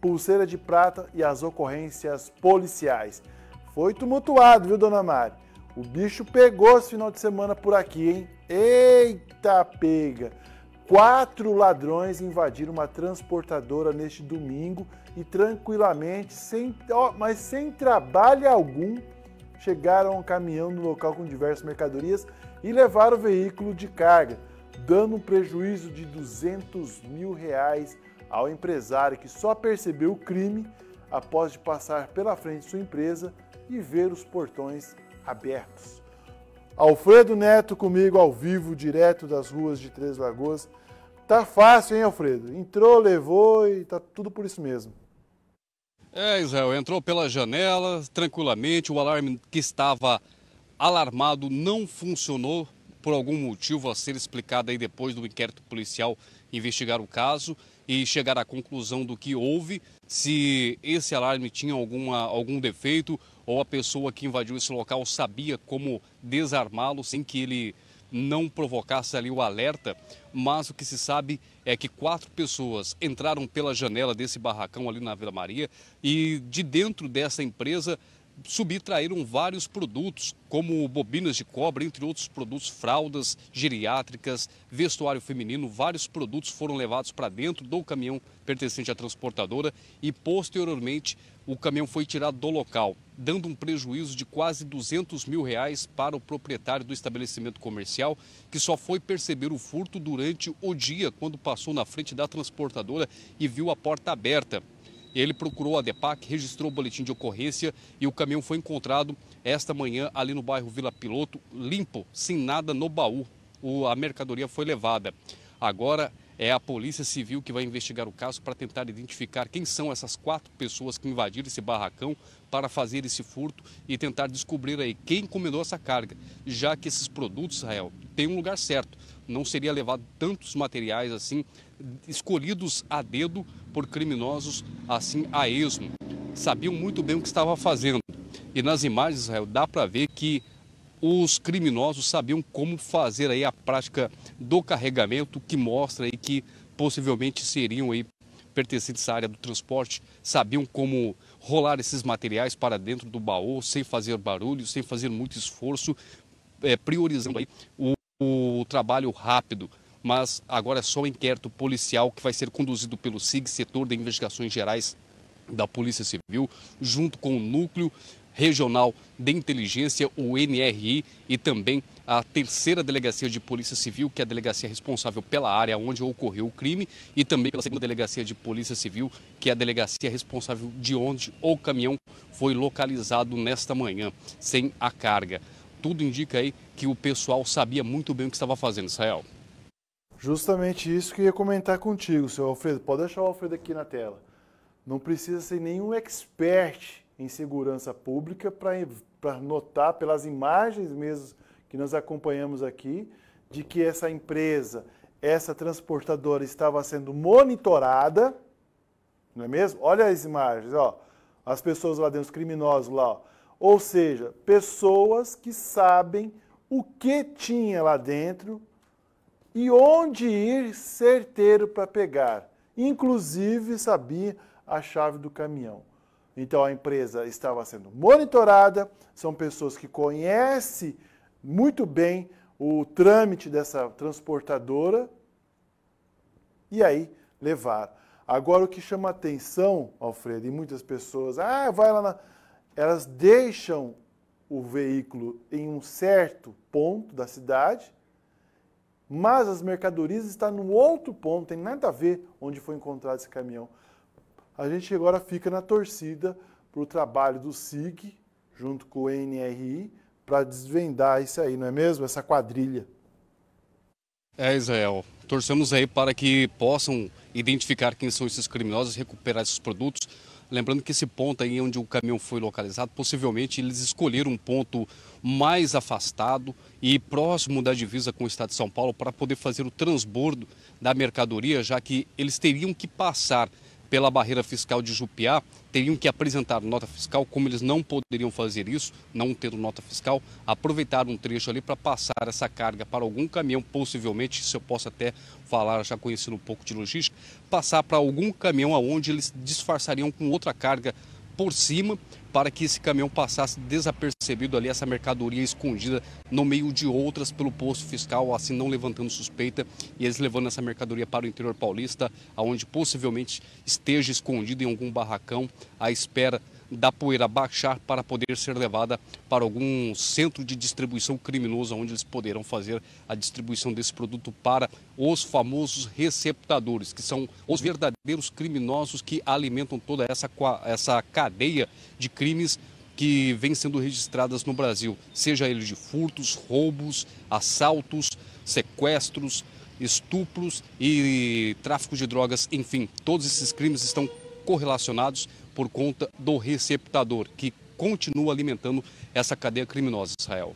pulseira de prata e as ocorrências policiais. Foi tumultuado, viu, dona Mari? O bicho pegou esse final de semana por aqui, hein? Eita pega! Quatro ladrões invadiram uma transportadora neste domingo e tranquilamente, sem, ó, mas sem trabalho algum, chegaram a um caminhão no local com diversas mercadorias e levaram o veículo de carga, dando um prejuízo de 200 mil reais ao empresário que só percebeu o crime após de passar pela frente de sua empresa e ver os portões abertos. Alfredo Neto comigo ao vivo, direto das ruas de Três Lagoas. Tá fácil, hein, Alfredo? Entrou, levou e tá tudo por isso mesmo. É, Israel, entrou pela janela tranquilamente, o alarme que estava alarmado não funcionou por algum motivo a ser explicada aí depois do inquérito policial investigar o caso e chegar à conclusão do que houve, se esse alarme tinha alguma, algum defeito ou a pessoa que invadiu esse local sabia como desarmá-lo sem que ele não provocasse ali o alerta, mas o que se sabe é que quatro pessoas entraram pela janela desse barracão ali na Vila Maria e de dentro dessa empresa subtraíram vários produtos, como bobinas de cobre, entre outros produtos, fraldas geriátricas, vestuário feminino. Vários produtos foram levados para dentro do caminhão pertencente à transportadora e, posteriormente, o caminhão foi tirado do local, dando um prejuízo de quase 200 mil reais para o proprietário do estabelecimento comercial, que só foi perceber o furto durante o dia, quando passou na frente da transportadora e viu a porta aberta. Ele procurou a DEPAC, registrou o boletim de ocorrência e o caminhão foi encontrado esta manhã ali no bairro Vila Piloto, limpo, sem nada no baú. O, a mercadoria foi levada. Agora é a Polícia Civil que vai investigar o caso para tentar identificar quem são essas quatro pessoas que invadiram esse barracão para fazer esse furto e tentar descobrir aí quem encomendou essa carga, já que esses produtos, Israel, têm um lugar certo. Não seria levado tantos materiais assim, escolhidos a dedo por criminosos assim a esmo. Sabiam muito bem o que estava fazendo. E nas imagens, Israel, dá para ver que os criminosos sabiam como fazer aí a prática do carregamento, que mostra aí que possivelmente seriam aí pertencentes à área do transporte, sabiam como rolar esses materiais para dentro do baú sem fazer barulho, sem fazer muito esforço, é, priorizando aí o, o trabalho rápido mas agora é só o um inquérito policial que vai ser conduzido pelo SIG, Setor de Investigações Gerais da Polícia Civil, junto com o núcleo Regional de Inteligência, o NRI, e também a terceira delegacia de Polícia Civil, que é a delegacia responsável pela área onde ocorreu o crime, e também pela segunda delegacia de Polícia Civil, que é a delegacia responsável de onde o caminhão foi localizado nesta manhã, sem a carga. Tudo indica aí que o pessoal sabia muito bem o que estava fazendo, Israel. Justamente isso que eu ia comentar contigo, senhor Alfredo. Pode deixar o Alfredo aqui na tela. Não precisa ser nenhum expert em segurança pública para notar pelas imagens mesmo que nós acompanhamos aqui de que essa empresa, essa transportadora estava sendo monitorada, não é mesmo? Olha as imagens, ó, as pessoas lá dentro, os criminosos lá, ó. ou seja, pessoas que sabem o que tinha lá dentro e onde ir certeiro para pegar. Inclusive sabia a chave do caminhão. Então a empresa estava sendo monitorada, são pessoas que conhecem muito bem o trâmite dessa transportadora e aí levar. Agora o que chama atenção, Alfredo, e muitas pessoas, ah, vai lá na... elas deixam o veículo em um certo ponto da cidade, mas as mercadorias estão no outro ponto, tem nada a ver onde foi encontrado esse caminhão. A gente agora fica na torcida para o trabalho do SIG, junto com o NRI, para desvendar isso aí, não é mesmo? Essa quadrilha. É, Israel. Torcemos aí para que possam identificar quem são esses criminosos, recuperar esses produtos. Lembrando que esse ponto aí onde o caminhão foi localizado, possivelmente eles escolheram um ponto mais afastado e próximo da divisa com o estado de São Paulo para poder fazer o transbordo da mercadoria, já que eles teriam que passar pela barreira fiscal de Jupiá teriam que apresentar nota fiscal, como eles não poderiam fazer isso, não tendo nota fiscal, aproveitar um trecho ali para passar essa carga para algum caminhão, possivelmente, se eu posso até falar, já conhecendo um pouco de logística, passar para algum caminhão aonde eles disfarçariam com outra carga por cima para que esse caminhão passasse desapercebido ali, essa mercadoria escondida no meio de outras pelo posto fiscal, assim não levantando suspeita e eles levando essa mercadoria para o interior paulista, aonde possivelmente esteja escondida em algum barracão à espera da poeira baixar para poder ser levada para algum centro de distribuição criminosa, onde eles poderão fazer a distribuição desse produto para os famosos receptadores, que são os verdadeiros criminosos que alimentam toda essa, essa cadeia de crimes que vem sendo registradas no Brasil, seja eles de furtos, roubos, assaltos, sequestros, estupros e tráfico de drogas, enfim, todos esses crimes estão correlacionados por conta do receptador, que continua alimentando essa cadeia criminosa, Israel.